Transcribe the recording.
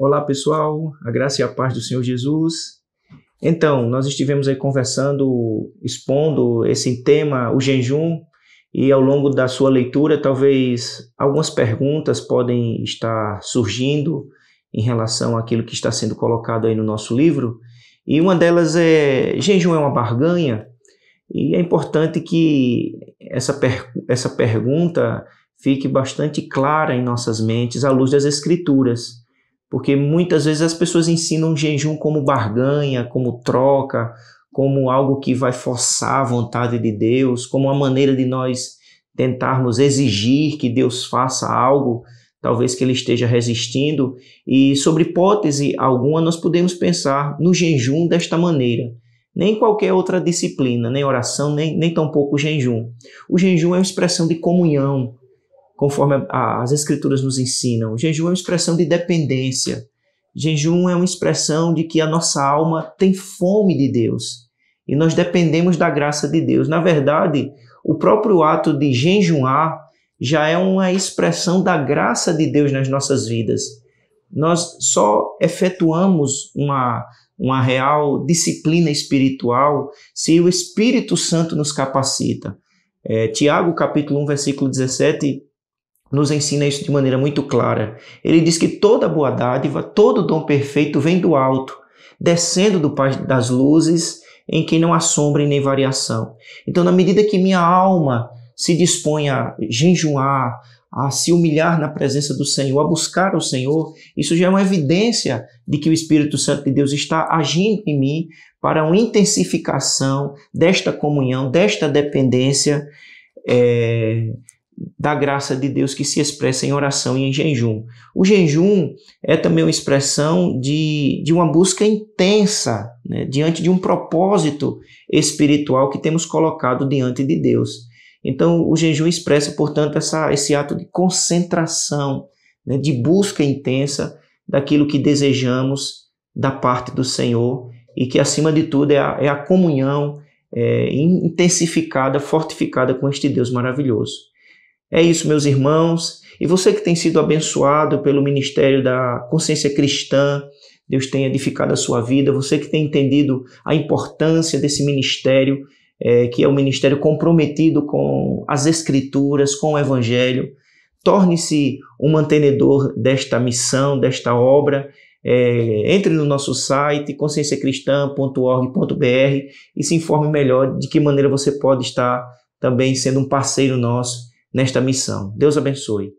Olá pessoal, a graça e a paz do Senhor Jesus. Então, nós estivemos aí conversando, expondo esse tema, o jejum, e ao longo da sua leitura, talvez algumas perguntas podem estar surgindo em relação àquilo que está sendo colocado aí no nosso livro. E uma delas é: jejum é uma barganha? E é importante que essa, per essa pergunta fique bastante clara em nossas mentes à luz das Escrituras. Porque muitas vezes as pessoas ensinam jejum como barganha, como troca, como algo que vai forçar a vontade de Deus, como uma maneira de nós tentarmos exigir que Deus faça algo, talvez que ele esteja resistindo. E sobre hipótese alguma, nós podemos pensar no jejum desta maneira. Nem qualquer outra disciplina, nem oração, nem, nem tampouco jejum. O jejum é uma expressão de comunhão, conforme a, a, as escrituras nos ensinam. Jejum é uma expressão de dependência. Jejum é uma expressão de que a nossa alma tem fome de Deus e nós dependemos da graça de Deus. Na verdade, o próprio ato de jejuar já é uma expressão da graça de Deus nas nossas vidas. Nós só efetuamos uma, uma real disciplina espiritual se o Espírito Santo nos capacita. É, Tiago, capítulo 1, versículo 17, nos ensina isso de maneira muito clara. Ele diz que toda boa dádiva, todo dom perfeito vem do alto, descendo do Pai das luzes, em quem não há sombra e nem variação. Então, na medida que minha alma se dispõe a jejuar, a se humilhar na presença do Senhor, a buscar o Senhor, isso já é uma evidência de que o Espírito Santo de Deus está agindo em mim para uma intensificação desta comunhão, desta dependência. É da graça de Deus que se expressa em oração e em jejum. O jejum é também uma expressão de, de uma busca intensa né, diante de um propósito espiritual que temos colocado diante de Deus. Então, o jejum expressa, portanto, essa, esse ato de concentração, né, de busca intensa daquilo que desejamos da parte do Senhor e que, acima de tudo, é a, é a comunhão é, intensificada, fortificada com este Deus maravilhoso. É isso, meus irmãos. E você que tem sido abençoado pelo ministério da consciência cristã, Deus tem edificado a sua vida. Você que tem entendido a importância desse ministério, é, que é um ministério comprometido com as Escrituras, com o Evangelho, torne-se um mantenedor desta missão, desta obra. É, entre no nosso site conscienciacristã.org.br e se informe melhor de que maneira você pode estar também sendo um parceiro nosso nesta missão. Deus abençoe.